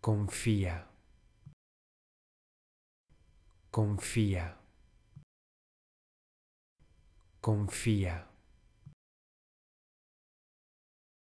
confía, confía, confía.